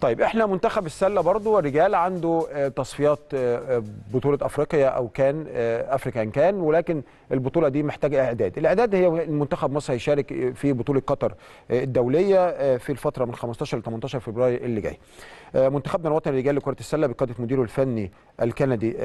طيب احنا منتخب السله برضو الرجال عنده آه، تصفيات آه، آه، بطوله افريقيا او كان افريكان كان ولكن البطوله دي محتاجه اعداد الاعداد هي المنتخب مصر هيشارك في بطوله قطر الدوليه في الفتره من 15 ل 18 فبراير اللي جاي منتخبنا الوطني الرجال لكره السله بقياده مديره الفني الكندي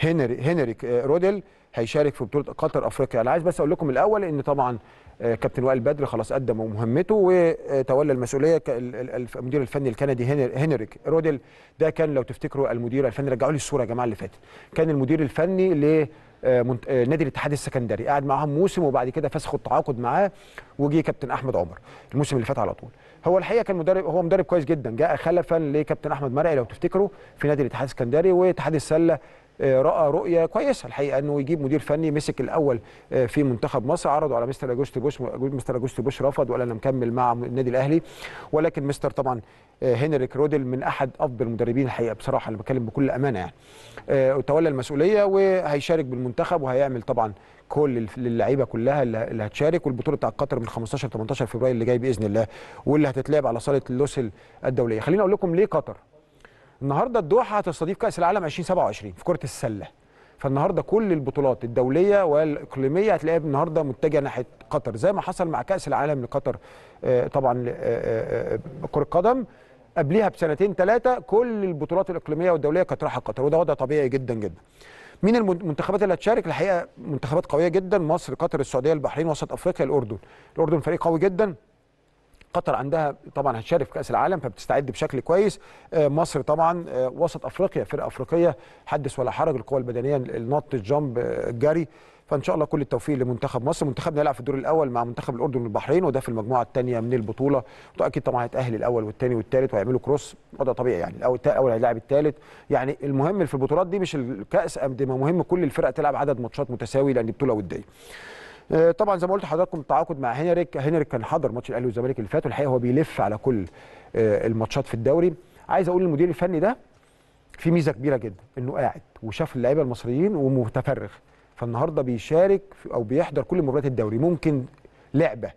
هنري هنريك روديل هيشارك في بطوله قطر افريقيا انا عايز بس اقول لكم الاول ان طبعا آه، كابتن وائل بدر خلاص قدم مهمته وتولى المسؤوليه المدير الفني الكندي هنريك رودل ده كان لو تفتكروا المدير الفني رجعوا لي الصوره يا جماعه اللي فاتت كان المدير الفني ل آه، آه، نادي الاتحاد السكندري قعد معاهم موسم وبعد كده فسخوا التعاقد معاه وجي كابتن احمد عمر الموسم اللي فات على طول هو الحقيقه كان مدرب هو مدرب كويس جدا جاء خلفا لكابتن احمد مرعي لو تفتكروا في نادي الاتحاد السكندري واتحاد السله آه، راى رؤيه كويسه الحقيقه انه يجيب مدير فني مسك الاول آه، في منتخب مصر عرضوا على مستر اجوست بوش مستر اجوست بوش رفض وقال انا مكمل مع النادي الاهلي ولكن مستر طبعا آه، هنريك رودل من احد افضل المدربين الحقيقه بصراحه اللي بتكلم بكل امانه يعني تولى المسؤوليه وهيشارك بالمنتخب وهيعمل طبعا كل اللعيبه كلها اللي هتشارك والبطوله بتاعت قطر من 15 18 فبراير اللي جاي باذن الله واللي هتتلعب على صاله لوسل الدوليه خليني اقول لكم ليه قطر النهارده الدوحه هتستضيف كاس العالم 2027 في كره السله فالنهارده كل البطولات الدوليه والاقليميه هتلاقيها النهارده متجهه ناحيه قطر زي ما حصل مع كاس العالم لقطر آه، طبعا آه، آه، كره قدم قبليها بسنتين ثلاثه كل البطولات الاقليميه والدوليه كانت رايحه قطر وده وضع طبيعي جدا جدا مين المنتخبات اللي هتشارك الحقيقه منتخبات قويه جدا مصر قطر السعوديه البحرين وسط افريقيا الاردن الاردن فريق قوي جدا قطر عندها طبعا هتشارك في كاس العالم فبتستعد بشكل كويس آه، مصر طبعا آه، وسط افريقيا فرقه افريقيه حدث ولا حرج القوه البدنيه النط الجامب الجري آه، فان شاء الله كل التوفيق لمنتخب مصر منتخبنا يلعب في الدور الاول مع منتخب الاردن والبحرين وده في المجموعه الثانيه من البطوله واكيد طبعا هيتاهل الاول والثاني والثالث وهيعملوا كروس وده طبيعي يعني الاول الاول هيلاعب الثالث يعني المهم في البطولات دي مش الكاس قد ما مهم كل الفرق تلعب عدد ماتشات متساوي لان البطوله بطوله وديه آه، طبعا زي ما قلت لحضراتكم التعاقد مع هنريك هنريك كان حضر ماتش الاهلي والزمالك اللي فات والحقيقه هو بيلف على كل آه، الماتشات في الدوري عايز اقول للمدير الفني ده في ميزه كبيره جدا انه قاعد وشاف اللعيبه المصريين ومتفرغ فالنهارده بيشارك او بيحضر كل مباريات الدوري ممكن لعبه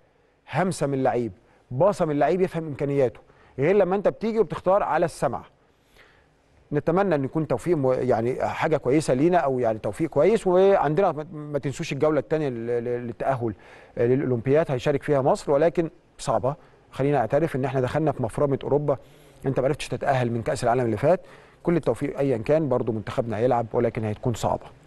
همسه من اللعيب باصه من اللعيب يفهم امكانياته غير لما انت بتيجي وبتختار على السمع نتمنى ان يكون توفيق يعني حاجه كويسه لينا او يعني توفيق كويس وعندنا ما تنسوش الجوله الثانيه للتاهل للاولمبياد هيشارك فيها مصر ولكن صعبه خلينا اعترف ان احنا دخلنا في مفرمه اوروبا انت ما عرفتش تتاهل من كاس العالم اللي فات كل التوفيق ايا كان برضو منتخبنا هيلعب ولكن هتكون صعبه